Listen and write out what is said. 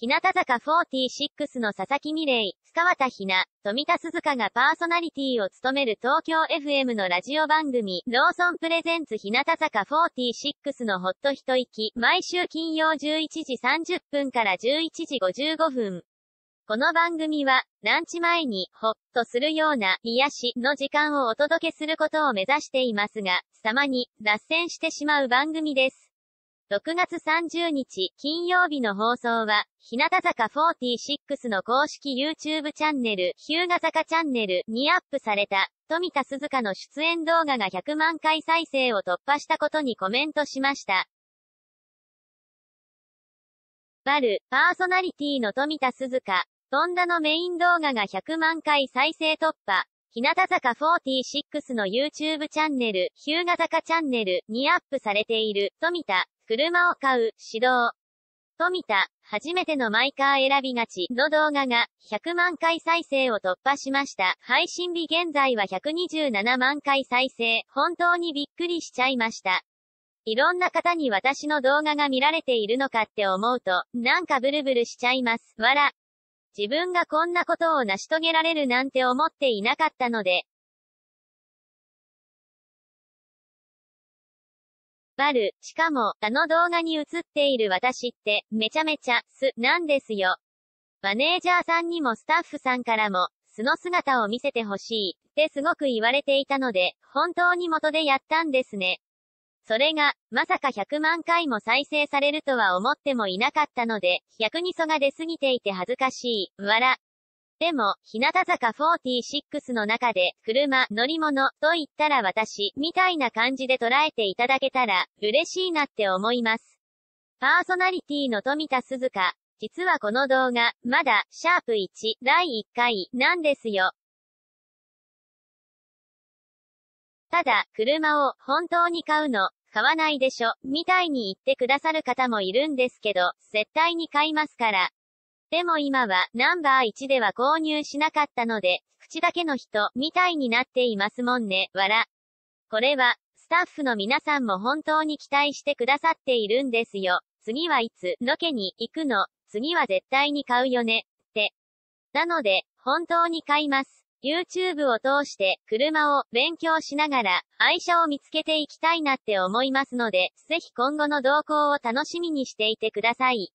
日向坂46の佐々木美玲、塚綿ひな、富田鈴香がパーソナリティを務める東京 FM のラジオ番組、ローソンプレゼンツ日向坂46のほっと一息、毎週金曜11時30分から11時55分。この番組は、ランチ前に、ほっとするような、癒しの時間をお届けすることを目指していますが、様に、脱線してしまう番組です。6月30日、金曜日の放送は、日向坂46の公式 YouTube チャンネル、日向坂チャンネルにアップされた、富田鈴香の出演動画が100万回再生を突破したことにコメントしました。バル、パーソナリティの富田鈴香、トンダのメイン動画が100万回再生突破。日向坂46の YouTube チャンネル、日向坂チャンネルにアップされている、富田、車を買う、指導。富田、初めてのマイカー選びがちの動画が100万回再生を突破しました。配信日現在は127万回再生。本当にびっくりしちゃいました。いろんな方に私の動画が見られているのかって思うと、なんかブルブルしちゃいます。わら。自分がこんなことを成し遂げられるなんて思っていなかったので、バル、しかも、あの動画に映っている私って、めちゃめちゃ、す、なんですよ。マネージャーさんにもスタッフさんからも、素の姿を見せてほしい、ってすごく言われていたので、本当に元でやったんですね。それが、まさか100万回も再生されるとは思ってもいなかったので、100にそが出すぎていて恥ずかしい、わら。でも、日向坂46の中で、車、乗り物、と言ったら私、みたいな感じで捉えていただけたら、嬉しいなって思います。パーソナリティの富田鈴香。実はこの動画、まだ、シャープ1、第1回、なんですよ。ただ、車を、本当に買うの、買わないでしょ、みたいに言ってくださる方もいるんですけど、絶対に買いますから。でも今は、ナンバー1では購入しなかったので、口だけの人、みたいになっていますもんね、わら。これは、スタッフの皆さんも本当に期待してくださっているんですよ。次はいつ、ロケに行くの次は絶対に買うよね、って。なので、本当に買います。YouTube を通して、車を勉強しながら、愛車を見つけていきたいなって思いますので、ぜひ今後の動向を楽しみにしていてください。